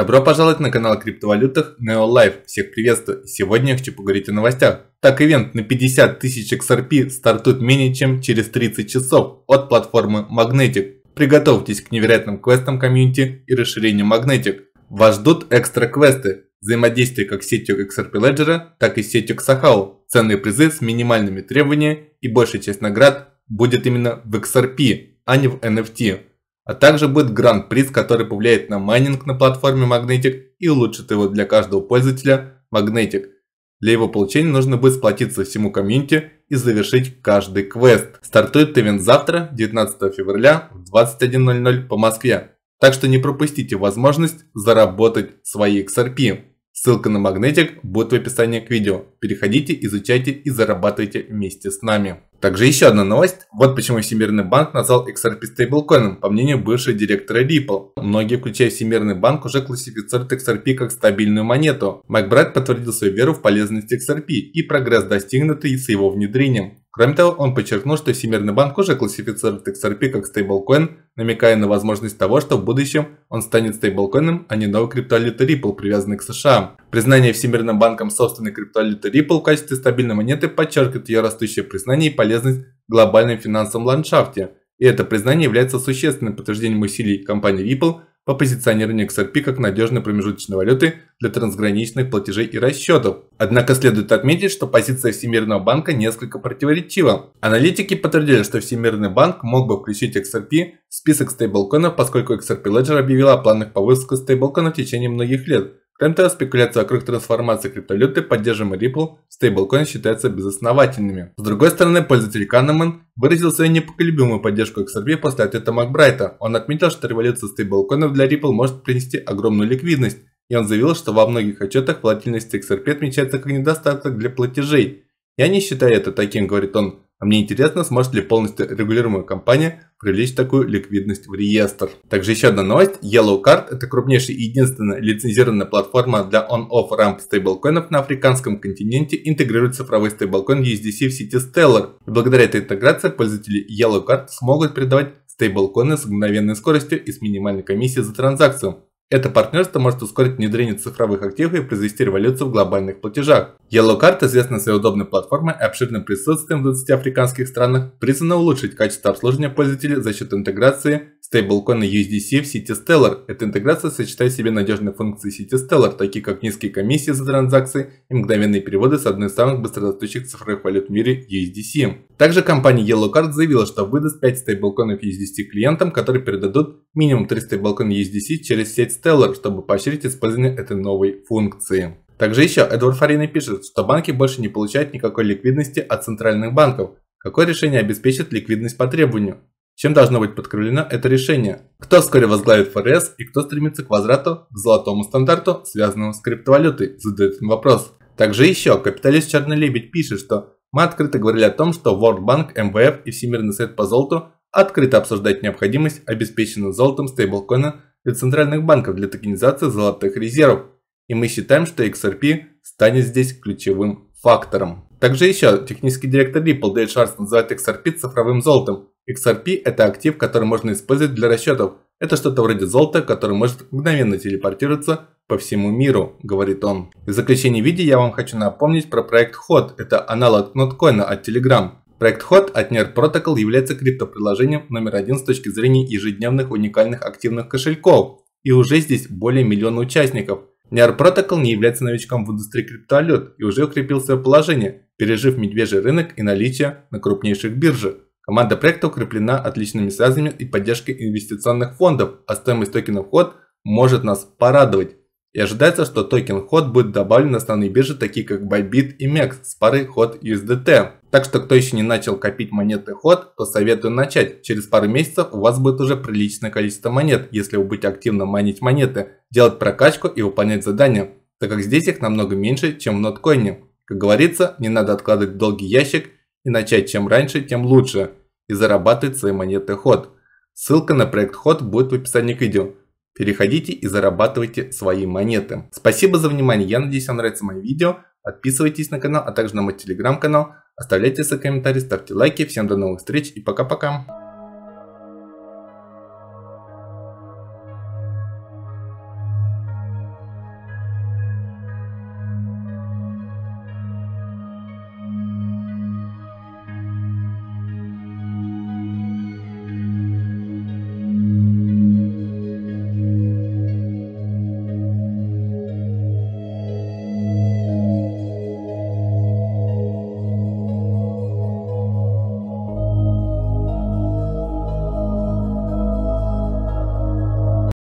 Добро пожаловать на канал о криптовалютах NeoLife. Всех приветствую. Сегодня я хочу поговорить о новостях. Так, ивент на 50 тысяч XRP стартует менее чем через 30 часов от платформы Magnetic. Приготовьтесь к невероятным квестам комьюнити и расширению Magnetic. Вас ждут экстра квесты, взаимодействие как с сетью XRP Ledger, так и с сетью Xahao, ценные призы с минимальными требованиями и большая часть наград будет именно в XRP, а не в NFT. А также будет гранд-приз, который повлияет на майнинг на платформе Magnetic и улучшит его для каждого пользователя Magnetic. Для его получения нужно будет сплотиться всему комьюнити и завершить каждый квест. Стартует ивент завтра, 19 февраля в 21.00 по Москве. Так что не пропустите возможность заработать свои XRP. Ссылка на магнетик будет в описании к видео. Переходите, изучайте и зарабатывайте вместе с нами. Также еще одна новость. Вот почему Всемирный банк назвал XRP стейблкоином, по мнению бывшего директора Ripple. Многие, включая Всемирный банк, уже классифицируют XRP как стабильную монету. Майк подтвердил свою веру в полезность XRP и прогресс, достигнутый с его внедрением. Кроме того, он подчеркнул, что Всемирный банк уже классифицирует XRP как стейблкоин, намекая на возможность того, что в будущем он станет стейблкоином, а не новой криптовалютой Ripple, привязанной к США. Признание Всемирным банком собственной криптовалюты Ripple в качестве стабильной монеты подчеркивает ее растущее признание и полезность в глобальном финансовом ландшафте. И это признание является существенным подтверждением усилий компании Ripple – по позиционированию XRP как надежной промежуточной валюты для трансграничных платежей и расчетов. Однако следует отметить, что позиция Всемирного банка несколько противоречива. Аналитики подтвердили, что Всемирный банк мог бы включить XRP в список стейблкоинов, поскольку XRP Ledger объявила о планах повысок стейблкоинов в течение многих лет, Контраст спекуляции вокруг трансформации криптовалюты, поддерживаемой Ripple, в стейблкоин считаются безосновательными. С другой стороны, пользователь Канеман выразил свою непоколебимую поддержку XRP после ответа Макбрайта. Он отметил, что революция стейблкоинов для Ripple может принести огромную ликвидность, и он заявил, что во многих отчетах волатильность XRP отмечается как недостаток для платежей. «Я не считаю это таким», — говорит он. А мне интересно, сможет ли полностью регулируемая компания привлечь такую ликвидность в реестр. Также еще одна новость. Yellow Card – это крупнейшая и единственная лицензированная платформа для on-off рамп стейблкоинов на африканском континенте, интегрирует цифровой стейблкоин USDC в сети Stellar. И благодаря этой интеграции пользователи Yellow Card смогут передавать стейблкоины с мгновенной скоростью и с минимальной комиссией за транзакцию. Это партнерство может ускорить внедрение цифровых активов и произвести революцию в глобальных платежах. Yellow Card известна своей удобной платформой и обширным присутствием в 20 африканских странах, призвана улучшить качество обслуживания пользователей за счет интеграции Стейблкоины USDC в сети Stellar. Эта интеграция сочетает в себе надежные функции сети Stellar, такие как низкие комиссии за транзакции и мгновенные переводы с одной из самых быстрорастущих цифровых валют в мире USDC. Также компания YellowCard заявила, что выдаст 5 стейблкоинов USDC клиентам, которые передадут минимум 3 стейблкоина USDC через сеть Stellar, чтобы поощрить использование этой новой функции. Также еще Эдвард Фарина пишет, что банки больше не получают никакой ликвидности от центральных банков. Какое решение обеспечит ликвидность по требованию? Чем должно быть подкреплено это решение? Кто вскоре возглавит ФРС и кто стремится к возврату к золотому стандарту, связанному с криптовалютой, задает этот вопрос. Также еще капиталист Черный Лебедь пишет, что мы открыто говорили о том, что World Bank, МВФ и Всемирный совет по золоту открыто обсуждать необходимость обеспеченного золотом стейблкоина для центральных банков для токенизации золотых резервов. И мы считаем, что XRP станет здесь ключевым фактором. Также еще технический директор Ripple Дэйд Шарс называет XRP цифровым золотом, XRP – это актив, который можно использовать для расчетов. Это что-то вроде золота, которое может мгновенно телепортироваться по всему миру, говорит он. В заключение видео я вам хочу напомнить про проект HOT. Это аналог ноткоина от Telegram. Проект HOT от NER Protocol является криптоприложением номер один с точки зрения ежедневных уникальных активных кошельков. И уже здесь более миллиона участников. NER Protocol не является новичком в индустрии криптовалют и уже укрепил свое положение, пережив медвежий рынок и наличие на крупнейших биржах. Команда проекта укреплена отличными связями и поддержкой инвестиционных фондов, а стоимость токена ход может нас порадовать. И ожидается, что токен ход будет добавлен на основные биржи, такие как Bybit и MEX с парой ход USDT. Так что кто еще не начал копить монеты ход, то советую начать. Через пару месяцев у вас будет уже приличное количество монет, если вы будете активно майнить монеты, делать прокачку и выполнять задания, так как здесь их намного меньше, чем в ноткоине. Как говорится, не надо откладывать долгий ящик и начать чем раньше, тем лучше и зарабатывать свои монеты ход. Ссылка на проект ход будет в описании к видео. Переходите и зарабатывайте свои монеты. Спасибо за внимание, я надеюсь вам нравится мое видео. Подписывайтесь на канал, а также на мой телеграм-канал. Оставляйте свои комментарии, ставьте лайки. Всем до новых встреч и пока-пока.